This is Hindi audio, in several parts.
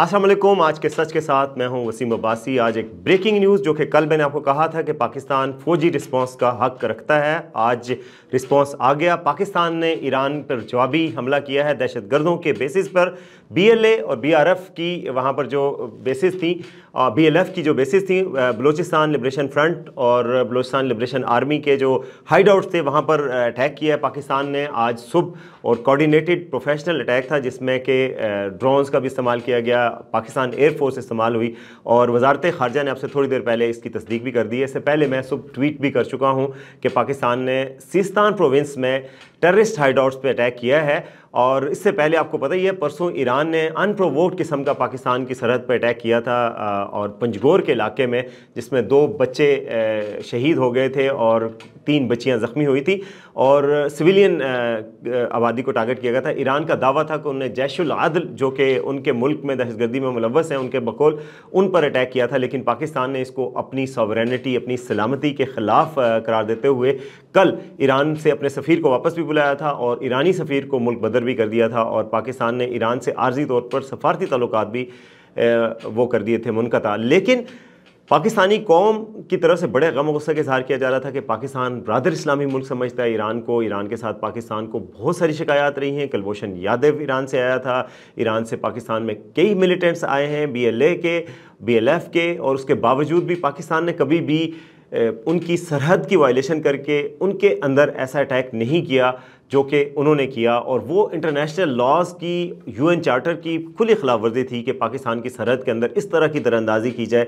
असलम आज के सच के साथ मैं हूं वसीम अब्बासी आज एक ब्रेकिंग न्यूज़ जो कि कल मैंने आपको कहा था कि पाकिस्तान फौजी रिस्पांस का हक रखता है आज रिस्पांस आ गया पाकिस्तान ने ईरान पर जवाबी हमला किया है दहशत गर्दों के बेसिस पर बीएलए और बीआरएफ की वहां पर जो बेसिस थी बीएलएफ की जो बेसिस थी बलूचिस्तान लिब्रेशन फ्रंट और बलूचिस्तान लिब्रेशन आर्मी के जो हाइड आउट्स थे वहाँ पर अटैक किया है पाकिस्तान ने आज सुबह और कोऑर्डिनेटेड प्रोफेशनल अटैक था जिसमें कि ड्रोन्स का भी इस्तेमाल किया गया पाकिस्तान एयरफोर्स इस्तेमाल हुई और वजारत खारजा ने आपसे थोड़ी देर पहले इसकी तस्दीक भी कर दी है इससे पहले मैं सुबह ट्वीट भी कर चुका हूँ कि पाकिस्तान ने सिस्तान प्रोविंस में टेररिस्ट हाइडआउट्स पे अटैक किया है और इससे पहले आपको पता ही है परसों ईरान ने अनप्रोवोक्ड किस्म का पाकिस्तान की सरहद पर अटैक किया था और पंजगोर के इलाके में जिसमें दो बच्चे शहीद हो गए थे और तीन बच्चियां ज़ख्मी हुई थी और सिविलियन आबादी को टारगेट किया गया था ईरान का दावा था कि उन्होंने जैशुल आदल जो कि उनके मुल्क में दहशतगर्दी में मुलवस हैं उनके बकौल उन पर अटैक किया था लेकिन पाकिस्तान ने इसको अपनी सॉवरनिटी अपनी सलामती के ख़िलाफ़ करार देते हुए कल ईरान से अपने सफ़ीर को वापस भी बुलाया था और ईरानी सफ़ीर को मुल्क बदर भी कर दिया था और पाकिस्तान ने ईरान से आर्जी तौर पर सफारती तल्लक भी वो कर दिए थे मुनता लेकिन पाकिस्तानी कौम की तरफ से बड़े गम गुस्सा का इजहार किया जा रहा था कि पाकिस्तान ब्रादर इस्लामी मुल्क समझता है ईरान को ईरान के साथ पाकिस्तान को बहुत सारी शिकायत रही हैं कलभूषण यादव ईरान से आया था ईरान से पाकिस्तान में कई मिलिटेंट्स आए हैं बी एल ए के बी एल एफ के और उसके बावजूद भी पाकिस्तान ने कभी भी उनकी सरहद की वायलेशन करके उनके अंदर ऐसा अटैक नहीं किया जो कि उन्होंने किया और वो इंटरनेशनल लॉज की यूएन चार्टर की खुली ख़िलाफ़वर्जी थी कि पाकिस्तान की सरहद के अंदर इस तरह की दरअंदाजी की जाए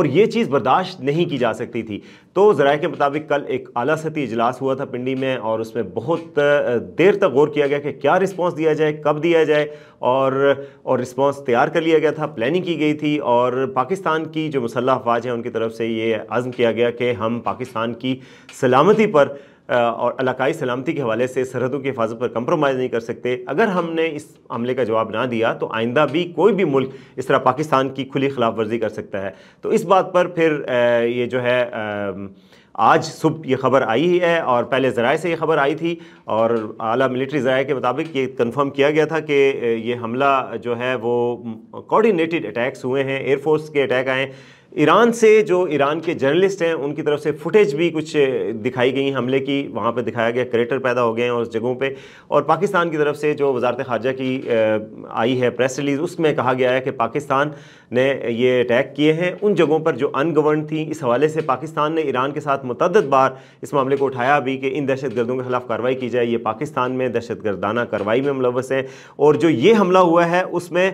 और ये चीज़ बर्दाश्त नहीं की जा सकती थी तो ज़राए के मुताबिक कल एक अला सती इजलास हुआ था पिंडी में और उसमें बहुत देर तक गौर किया गया कि क्या रिस्पॉन्स दिया जाए कब दिया जाए और और रिस्पॉन्स तैयार कर लिया गया था प्लानिंग की गई थी और पाकिस्तान की जो मुसल्ह अफवाज हैं उनकी तरफ से ये आज़म किया गया कि हम पाकिस्तान की सलामती पर और इलाकाई सलामती के हवाले से सरहदों की हिफाजत पर कंप्रोमाइज़ नहीं कर सकते अगर हमने इस हमले का जवाब ना दिया तो आइंदा भी कोई भी मुल्क इस तरह पाकिस्तान की खुली खिलाफ वर्जी कर सकता है तो इस बात पर फिर ये जो है आज सुबह ये खबर आई है और पहले ज़रा से ये खबर आई थी और अली मिलिट्री ज़राए के मुताबिक ये कन्फर्म किया गया था कि ये हमला जो है वो कोऑर्डिनेटेड अटैक्स हुए हैं एयरफोर्स के अटैक आए ईरान से जो ईरान के जर्नलिस्ट हैं उनकी तरफ से फुटेज भी कुछ दिखाई गई हमले की वहाँ पर दिखाया गया क्रेटर पैदा हो गए हैं उस जगहों पर और पाकिस्तान की तरफ से जो वजारत खारजा की आई है प्रेस रिलीज़ उसमें कहा गया है कि पाकिस्तान ने ये अटैक किए हैं उन जगहों पर जो अनगवर्न थी इस हवाले से पाकिस्तान ने ईरान के साथ मुतद बार इस मामले को उठाया भी कि इन दहशत गर्दों के खिलाफ कार्रवाई की जाए ये पाकिस्तान में दहशत गर्दाना कार्रवाई में मुलवस हैं और जो ये हमला हुआ है उसमें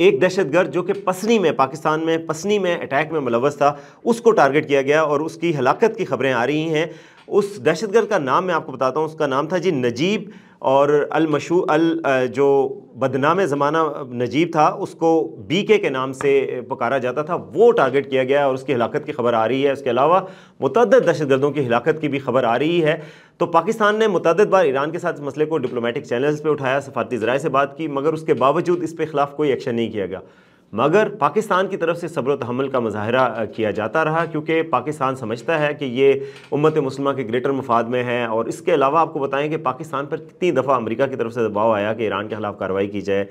एक दहशतगर्द जो कि पसनी में पाकिस्तान में पसनी में अटैक में मुलवस था उसको टारगेट किया गया और उसकी हलाकत की खबरें आ रही हैं उस दहशतगर्द का नाम मैं आपको बताता हूँ उसका नाम था जी नजीब और अलमशू अल जो बदनाम ज़माना नजीब था उसको बी के नाम से पुकारा जाता था वो टारगेट किया गया और उसकी हलाकत की खबर आ रही है उसके अलावा मतद दहशतगर्दों की हलाकत की भी खबर आ रही है तो पाकिस्तान ने मतद बार ईरान के साथ इस मसले को डिप्लोमेटिक चैनल्स पर उठाया सफारती ज़राए से बात की मगर उसके बावजूद इस पर खिलाफ कोई एक्शन नहीं किया गया मगर पाकिस्तान की तरफ से सब्र तहमल का मुजाहरा किया जाता रहा क्योंकि पाकिस्तान समझता है कि ये उम्मत मुसलमा के ग्रेटर मफाद में है और इसके अलावा आपको बताएं कि पाकिस्तान पर कितनी दफ़ा अमेरिका की तरफ से दबाव आया कि ईरान के खिलाफ कार्रवाई की जाए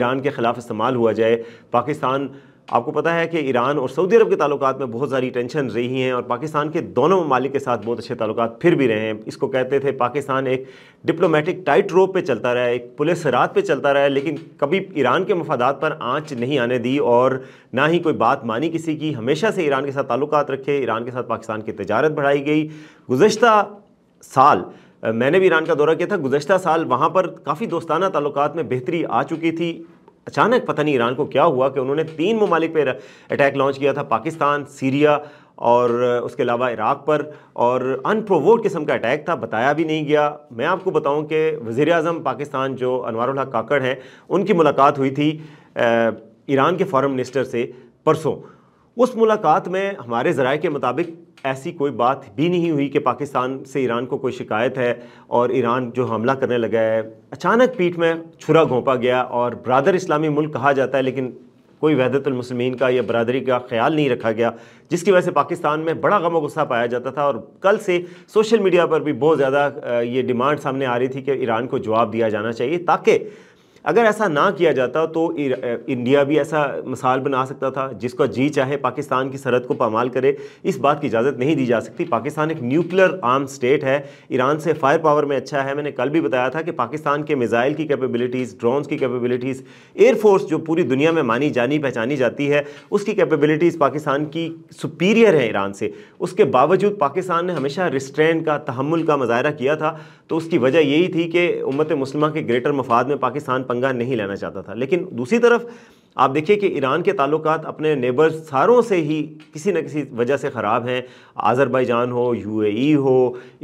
ईरान के खिलाफ इस्तेमाल हुआ जाए पाकिस्तान आपको पता है कि ईरान और सऊदी अरब के ताल्लुक में बहुत सारी टेंशन रही हैं और पाकिस्तान के दोनों ममालिक के साथ बहुत अच्छे ताल्लुक फिर भी रहे हैं इसको कहते थे पाकिस्तान एक डिप्लोमेटिक टाइट रोप पर चलता रहा एक पुलिस रात पर चलता रहा है लेकिन कभी ईरान के मफादात पर आँच नहीं आने दी और ना ही कोई बात मानी किसी की हमेशा से ईरान के साथ ताल्लुक रखे ईरान के साथ पाकिस्तान की तजारत बढ़ाई गई गुज्त साल मैंने भी ईरान का दौरा किया था गुजशत साल वहाँ पर काफ़ी दोस्ताना ताल्लुक में बेहतरी आ चुकी थी अचानक पता नहीं ईरान को क्या हुआ कि उन्होंने तीन ममालिक पर अटैक लॉन्च किया था पाकिस्तान सीरिया और उसके अलावा इराक़ पर और अनप्रोवोड किस्म का अटैक था बताया भी नहीं गया मैं आपको बताऊं कि वज़ी अजम पाकिस्तान जो अनवारुल काकड़ हैं उनकी मुलाकात हुई थी ईरान के फॉरेन मिनिस्टर से परसों उस मुलाकात में हमारे ज़रा के मुताबिक ऐसी कोई बात भी नहीं हुई कि पाकिस्तान से ईरान को कोई शिकायत है और ईरान जो हमला करने लगा है अचानक पीठ में छुरा घोंपा गया और बरदर इस्लामी मुल्क कहा जाता है लेकिन कोई वहदतमसलमिन का या बरदरी का ख्याल नहीं रखा गया जिसकी वजह से पाकिस्तान में बड़ा गम गुस्सा पाया जाता था और कल से सोशल मीडिया पर भी बहुत ज़्यादा ये डिमांड सामने आ रही थी कि ईरान को जवाब दिया जाना चाहिए ताकि अगर ऐसा ना किया जाता तो इंडिया भी ऐसा मिसाल बना सकता था जिसको जी चाहे पाकिस्तान की सरहद को पामाल करे इस बात की इजाज़त नहीं दी जा सकती पाकिस्तान एक न्यूक्लियर आर्म स्टेट है ईरान से फायर पावर में अच्छा है मैंने कल भी बताया था कि पाकिस्तान के मिज़ाइल की कैपेबिलिटीज़ ड्रोन्स की कैपेबिलिटीज़ एयरफोर्स जो पूरी दुनिया में मानी जानी पहचानी जाती है उसकी कैपेबिलिटीज़ पाकिस्तान की सुपीरियर है ईरान से उसके बावजूद पाकिस्तान ने हमेशा रिस्ट्रेंट का तहमुल का मुजाहरा किया था तो उसकी वजह यही थी कि उम्मत मुसलमा के ग्रेटर मफाद में पाकिस्तान पंगा नहीं लेना चाहता था लेकिन दूसरी तरफ आप देखिए कि ईरान के ताल्लुक अपने नेबर्स सारों से ही किसी न किसी वजह से ख़राब हैं आज़रबाईजान हो यूएई हो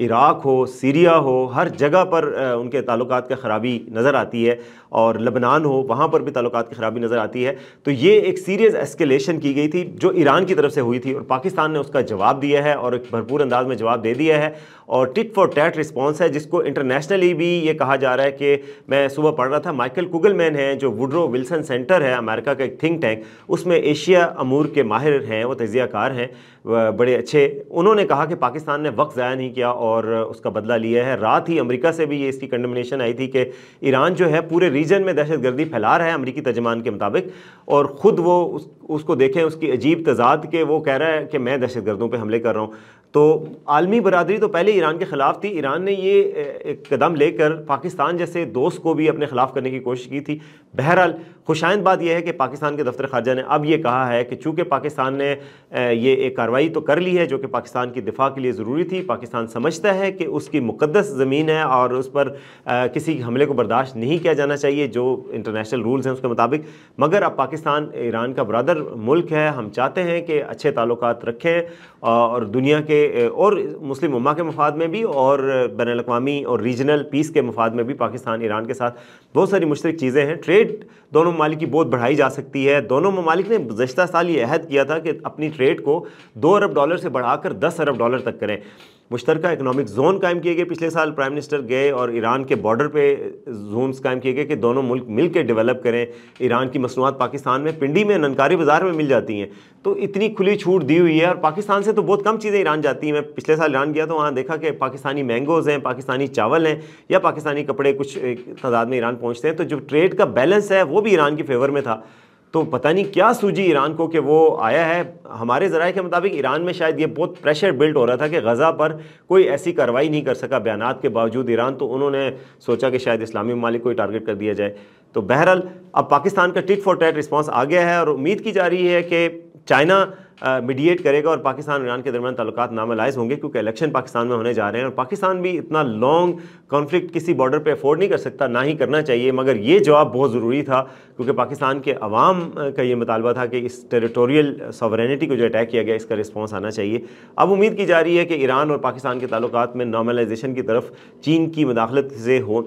इराक़ हो सीरिया हो हर जगह पर उनके ताल्लुक की ख़राबी नज़र आती है और लबनान हो वहाँ पर भी ताल्लुक की ख़राबी नज़र आती है तो ये एक सीरियस एस्केलेशन की गई थी जो ईरान की तरफ से हुई थी और पाकिस्तान ने उसका जवाब दिया है और एक भरपूर अंदाज में जवाब दे दिया है और टिट फॉर टैट रिस्पॉन्स है जिसको इंटरनेशनली भी ये कहा जा रहा है कि मैं सुबह पढ़ रहा था माइकल कुगलमैन है जो वुड्रो विल्सन सेंटर है अमेरिका का एक थिंक टैंक उसमें एशिया अमूर के माहिर हैं वो तजियाकार हैं बड़े अच्छे उन्होंने कहा कि पाकिस्तान ने वक्त ज़ाया नहीं किया और उसका बदला लिया है रात ही अमरीका से भी ये इसकी कंडमिनेशन आई थी कि ईरान जो है पूरे रीजन में दहशतगर्दी फैला रहा है अमरीकी तर्जमान के मुताबिक और ख़ुद वो उस उसको देखें उसकी अजीब तजाद के वो कह रहा है कि मैं दहशत गर्दों पर हमले कर रहा हूँ तो आलमी बरदरी तो पहले ईरान के ख़िलाफ़ थी ईरान ने ये एक कदम लेकर पाकिस्तान जैसे दोस्त को भी अपने ख़िलाफ़ करने की कोशिश की थी बहरहाल खुशाइंद बात यह है कि पाकिस्तान के दफ्तर खारजा ने अब यह कहा है कि चूँकि पाकिस्तान ने ये एक कार्रवाई तो कर ली है जो कि पाकिस्तान की दिफा के लिए ज़रूरी थी पाकिस्तान समझता है कि उसकी मुकदस ज़मीन है और उस पर किसी हमले को बर्दाश्त नहीं किया जाना चाहिए जो इंटरनेशनल रूल्स हैं उसके मुताबिक मगर अब पाकिस्तान ईरान का बरदर मुल्क है हम चाहते हैं कि अच्छे ताल्लुक रखें और दुनिया के और मुस्लिम उमा के मफाद में भी और बैन अवी और रीजनल पीस के मफाद में भी पाकिस्तान ईरान के साथ बहुत सारी मुश्तक चीज़ें हैं ट्रेड ट्रेड दोनों ममालिक की बहुत बढ़ाई जा सकती है दोनों ममालिक ने गुजशत साल ये अहद किया था कि अपनी ट्रेड को दो अरब डॉलर से बढ़ाकर दस अरब डॉलर तक करें मुश्तरक इकनॉमिक जोन कायम किए गए पिछले साल प्राइम मिनिस्टर गए और ईरान के बॉर्डर पे जोनस कायम किए गए कि दोनों मुल्क मिल के डेवलप करें ईरान की मसनूआत पाकिस्तान में पिंडी में ननकारी बाज़ार में मिल जाती हैं तो इतनी खुली छूट दी हुई है और पाकिस्तान से तो बहुत कम चीज़ें ईरान जाती हैं मैं पिछले साल ईरान गया तो वहाँ देखा कि पाकिस्तानी मैंगोज़ हैं पाकिस्तानी चावल हैं या पाकिस्तानी कपड़े कुछ तादाद में ईरान पहुँचते हैं तो जो ट्रेड का बैलेंस है वो भी ईरान की फेवर में था तो पता नहीं क्या सूझी ईरान को कि वो आया है हमारे ज़राए के मुताबिक ईरान में शायद ये बहुत प्रेशर बिल्ट हो रहा था कि गज़ा पर कोई ऐसी कार्रवाई नहीं कर सका बयान के बावजूद ईरान तो उन्होंने सोचा कि शायद इस्लामी ममालिक को ही टारगेट कर दिया जाए तो बहरहाल अब पाकिस्तान का टिट फॉर टैट रिस्पॉन्स आ गया है और उम्मीद की जा रही है कि चाइना मीडिएट करेगा और पाकिस्तान और ईरान के दरमियान ताल्लुक नामलाइज होंगे क्योंकि इलेक्शन पाकिस्तान में होने जा रहे हैं और पाकिस्तान भी इतना लॉन्ग कॉन्फ्लिक्ट किसी बॉर्डर पर अफोर्ड नहीं कर सकता ना ही करना चाहिए मगर ये जवाब बहुत ज़रूरी था क्योंकि पाकिस्तान के अवाम का ये मुतालबा था कि इस टेरिटोरियल सॉवरनिटी को जो अटैक किया गया इसका रिस्पॉन्स आना चाहिए अब उम्मीद की जा रही है कि ईरान और पाकिस्तान के ताल्लुक में नॉर्मलाइजेशन की तरफ चीन की मदाखलत से हो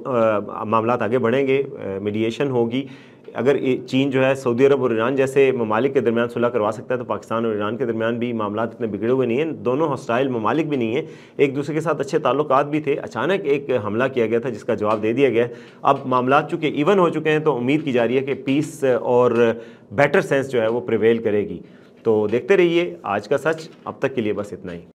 मामला आगे बढ़ेंगे मीडिएशन होगी अगर चीन जो है सऊदी अरब और ईरान जैसे ममालिक के दरमियान सुलह करवा सकता है तो पाकिस्तान और ईरान के दरमियान भी मामला इतने बिगड़े हुए नहीं हैं दोनों हॉस्टाइल ममालिक भी नहीं हैं एक दूसरे के साथ अच्छे ताल्लुक भी थे अचानक एक हमला किया गया था जिसका जवाब दे दिया गया अब मामला चूँकि इवन हो चुके हैं तो उम्मीद की जा रही है कि पीस और बेटर सेंस जो है वो प्रिवेल करेगी तो देखते रहिए आज का सच अब तक के लिए बस इतना ही